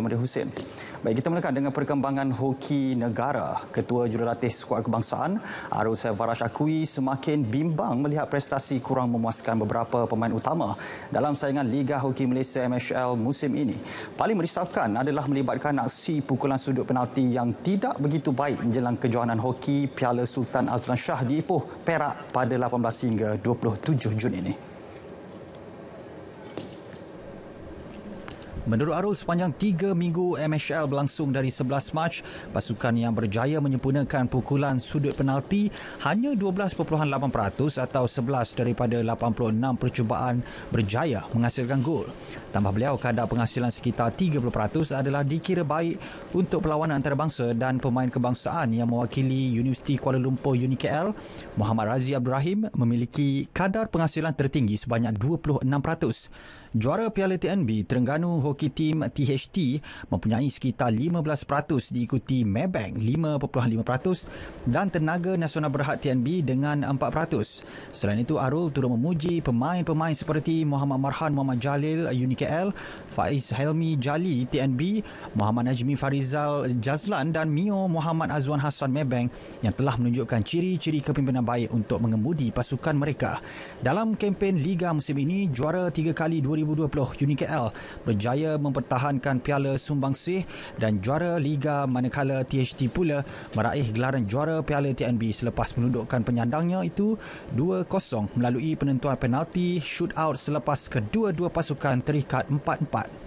Muhammad Hussein. Baik, kita mulakan dengan perkembangan hoki negara. Ketua Jurulatih Skuad Kebangsaan, Arul Sevarash akui semakin bimbang melihat prestasi kurang memuaskan beberapa pemain utama dalam saingan Liga Hoki Malaysia MHL musim ini. Paling merisaukan adalah melibatkan aksi pukulan sudut penalti yang tidak begitu baik menjelang kejohanan hoki Piala Sultan Azlan Shah di Ipoh, Perak pada 18 hingga 27 Jun ini. Menurut Arul, sepanjang tiga minggu MHL berlangsung dari 11 Mac, pasukan yang berjaya menyempurnakan pukulan sudut penalti hanya 12.8% atau 11 daripada 86 percubaan berjaya menghasilkan gol. Tambah beliau, kadar penghasilan sekitar 30% adalah dikira baik untuk perlawanan antarabangsa dan pemain kebangsaan yang mewakili Universiti Kuala Lumpur UniKL, Muhammad Razi Abdul Rahim memiliki kadar penghasilan tertinggi sebanyak 26%. Juara Piala TNB, Terengganu, hoki tim THT mempunyai sekitar 15% diikuti Maybank 5.5% dan Tenaga Nasional Berhad TNB dengan 4%. Selain itu, Arul turut memuji pemain-pemain seperti Muhammad Marhan Muhammad Jalil Uni KL, Faiz Helmi Jali TNB, Muhammad Najmi Farizal Jazlan dan Mio Muhammad Azwan Hassan Maybank yang telah menunjukkan ciri-ciri kepimpinan baik untuk mengemudi pasukan mereka. Dalam kempen Liga musim ini, juara tiga kali 2020 Uni KL berjaya berjaya mempertahankan piala sumbangsih dan juara liga manakala THT pula meraih gelaran juara piala TNB selepas menundukkan penyandangnya itu 2-0 melalui penentuan penalti shootout selepas kedua-dua pasukan terikat 4-4.